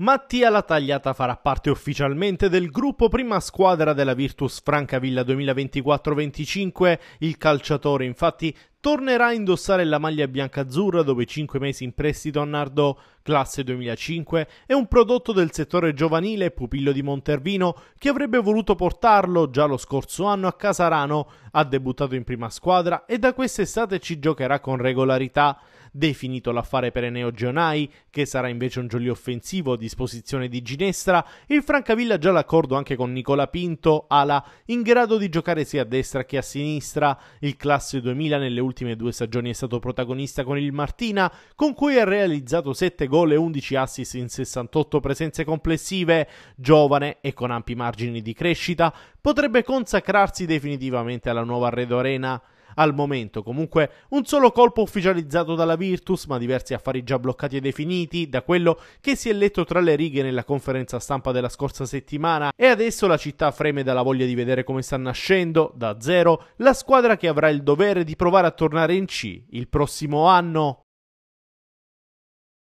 Mattia La Tagliata farà parte ufficialmente del gruppo prima squadra della Virtus Francavilla 2024-25. Il calciatore, infatti, tornerà a indossare la maglia bianca-azzurra dove 5 mesi in prestito a Nardò, classe 2005, è un prodotto del settore giovanile pupillo di Montervino che avrebbe voluto portarlo già lo scorso anno a Casarano, ha debuttato in prima squadra e da quest'estate ci giocherà con regolarità definito l'affare per Eneo Gionai, che sarà invece un gioiello offensivo a disposizione di Ginestra, il Francavilla ha già l'accordo anche con Nicola Pinto, ala, in grado di giocare sia a destra che a sinistra. Il classe 2000 nelle ultime due stagioni è stato protagonista con il Martina, con cui ha realizzato 7 gol e 11 assist in 68 presenze complessive. Giovane e con ampi margini di crescita, potrebbe consacrarsi definitivamente alla nuova Arredo Arena al momento. Comunque un solo colpo ufficializzato dalla Virtus, ma diversi affari già bloccati e definiti, da quello che si è letto tra le righe nella conferenza stampa della scorsa settimana e adesso la città freme dalla voglia di vedere come sta nascendo, da zero, la squadra che avrà il dovere di provare a tornare in C il prossimo anno.